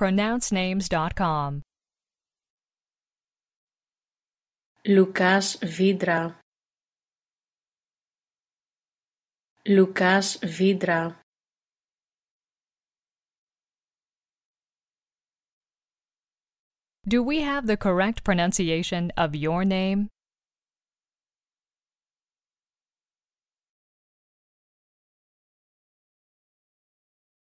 pronouncenames.com. Lucas Vidra Lucas Vidra Do we have the correct pronunciation of your name?